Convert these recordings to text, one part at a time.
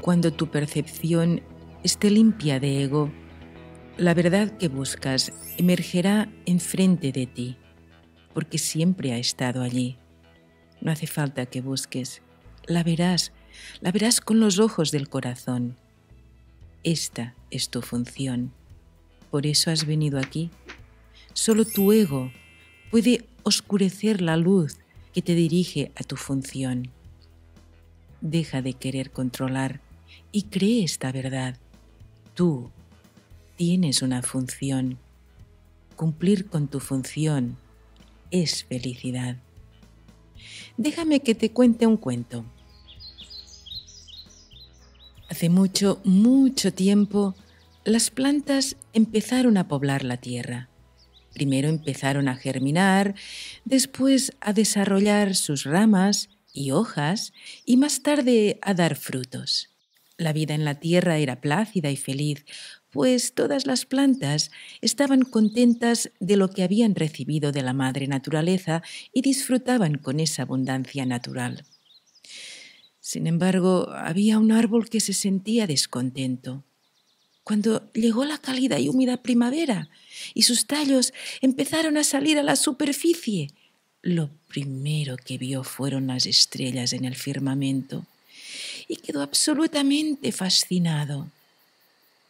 Cuando tu percepción esté limpia de ego, la verdad que buscas emergerá enfrente de ti, porque siempre ha estado allí. No hace falta que busques, la verás, la verás con los ojos del corazón. Esta es tu función. Por eso has venido aquí. Solo tu ego puede oscurecer la luz que te dirige a tu función. Deja de querer controlar y cree esta verdad. Tú tienes una función. Cumplir con tu función es felicidad. Déjame que te cuente un cuento. Hace mucho, mucho tiempo, las plantas empezaron a poblar la tierra. Primero empezaron a germinar, después a desarrollar sus ramas y hojas y más tarde a dar frutos. La vida en la tierra era plácida y feliz, pues todas las plantas estaban contentas de lo que habían recibido de la madre naturaleza y disfrutaban con esa abundancia natural. Sin embargo, había un árbol que se sentía descontento. Cuando llegó la cálida y húmeda primavera y sus tallos empezaron a salir a la superficie, lo primero que vio fueron las estrellas en el firmamento y quedó absolutamente fascinado.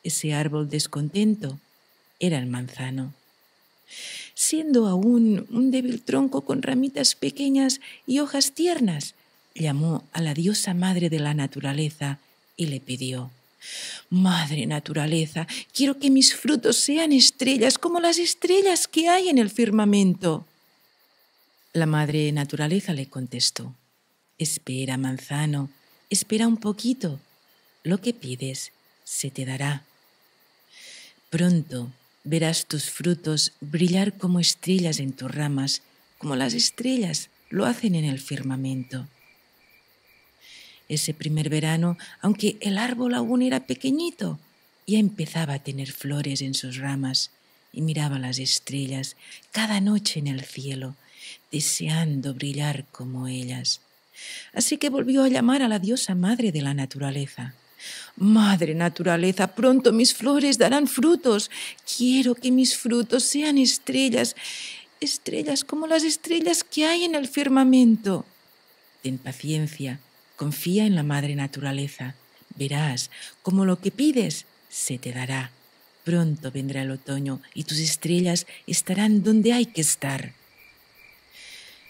Ese árbol descontento era el manzano. Siendo aún un débil tronco con ramitas pequeñas y hojas tiernas, llamó a la diosa madre de la naturaleza y le pidió, Madre naturaleza, quiero que mis frutos sean estrellas como las estrellas que hay en el firmamento. La madre naturaleza le contestó, Espera, manzano, espera un poquito. Lo que pides se te dará. Pronto verás tus frutos brillar como estrellas en tus ramas, como las estrellas lo hacen en el firmamento. Ese primer verano, aunque el árbol aún era pequeñito, ya empezaba a tener flores en sus ramas y miraba las estrellas cada noche en el cielo, deseando brillar como ellas. Así que volvió a llamar a la diosa madre de la naturaleza. Madre naturaleza, pronto mis flores darán frutos. Quiero que mis frutos sean estrellas, estrellas como las estrellas que hay en el firmamento. Ten paciencia, confía en la madre naturaleza. Verás, como lo que pides, se te dará. Pronto vendrá el otoño y tus estrellas estarán donde hay que estar.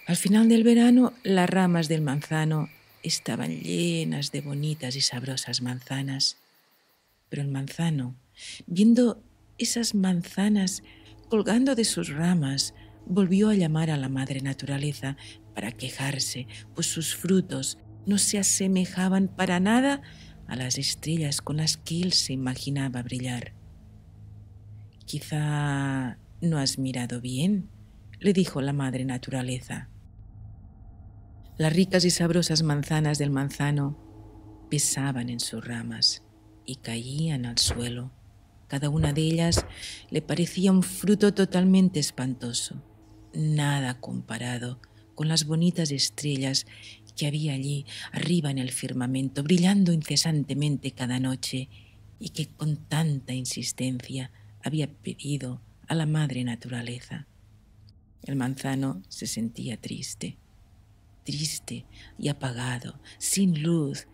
Al final del verano, las ramas del manzano estaban llenas de bonitas y sabrosas manzanas. Pero el manzano, viendo esas manzanas colgando de sus ramas, volvió a llamar a la madre naturaleza para quejarse, pues sus frutos no se asemejaban para nada a las estrellas con las que él se imaginaba brillar. Quizá no has mirado bien, le dijo la madre naturaleza. Las ricas y sabrosas manzanas del manzano pesaban en sus ramas y caían al suelo. Cada una de ellas le parecía un fruto totalmente espantoso, nada comparado con las bonitas estrellas que había allí arriba en el firmamento, brillando incesantemente cada noche y que con tanta insistencia había pedido a la madre naturaleza. El manzano se sentía triste triste y apagado, sin luz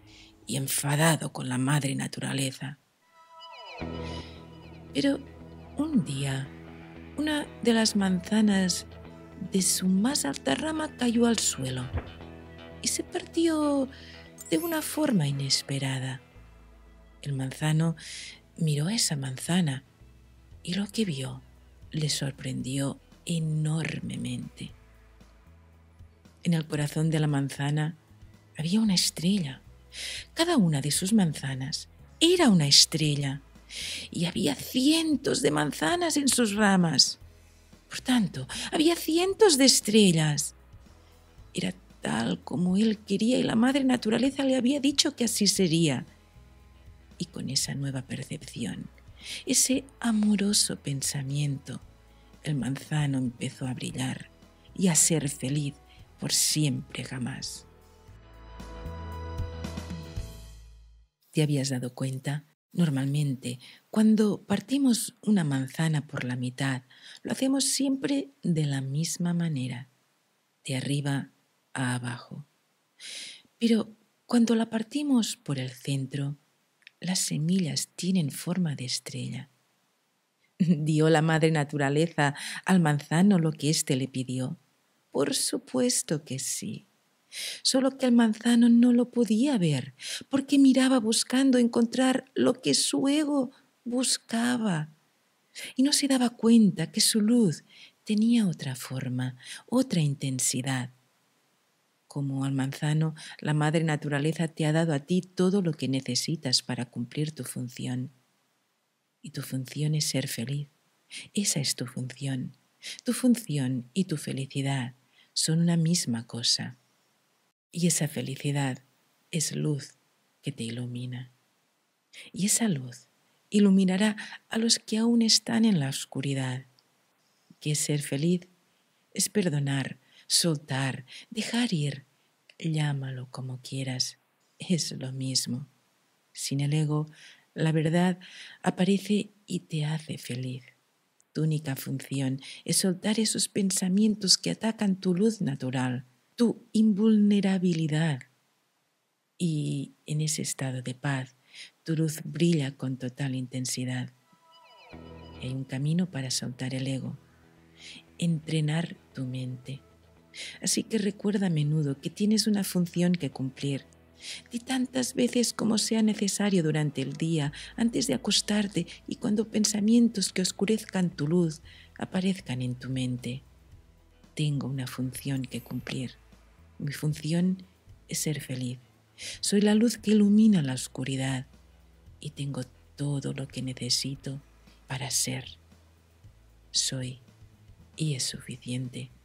y enfadado con la madre naturaleza. Pero un día, una de las manzanas de su más alta rama cayó al suelo y se partió de una forma inesperada. El manzano miró a esa manzana y lo que vio le sorprendió enormemente. En el corazón de la manzana había una estrella. Cada una de sus manzanas era una estrella y había cientos de manzanas en sus ramas. Por tanto, había cientos de estrellas. Era tal como él quería y la madre naturaleza le había dicho que así sería. Y con esa nueva percepción, ese amoroso pensamiento, el manzano empezó a brillar y a ser feliz por siempre jamás. ¿Te habías dado cuenta? Normalmente, cuando partimos una manzana por la mitad, lo hacemos siempre de la misma manera, de arriba a abajo. Pero cuando la partimos por el centro, las semillas tienen forma de estrella. Dio la madre naturaleza al manzano lo que éste le pidió. Por supuesto que sí. Solo que el manzano no lo podía ver, porque miraba buscando encontrar lo que su ego buscaba. Y no se daba cuenta que su luz tenía otra forma, otra intensidad. Como al manzano, la madre naturaleza te ha dado a ti todo lo que necesitas para cumplir tu función. Y tu función es ser feliz. Esa es tu función. Tu función y tu felicidad son una misma cosa. Y esa felicidad es luz que te ilumina. Y esa luz iluminará a los que aún están en la oscuridad. Que ser feliz es perdonar, soltar, dejar ir. Llámalo como quieras, es lo mismo. Sin el ego, la verdad aparece y te hace feliz. Tu única función es soltar esos pensamientos que atacan tu luz natural, tu invulnerabilidad. Y en ese estado de paz, tu luz brilla con total intensidad. Hay un camino para soltar el ego, entrenar tu mente. Así que recuerda a menudo que tienes una función que cumplir Di tantas veces como sea necesario durante el día, antes de acostarte y cuando pensamientos que oscurezcan tu luz aparezcan en tu mente. Tengo una función que cumplir. Mi función es ser feliz. Soy la luz que ilumina la oscuridad y tengo todo lo que necesito para ser. Soy y es suficiente.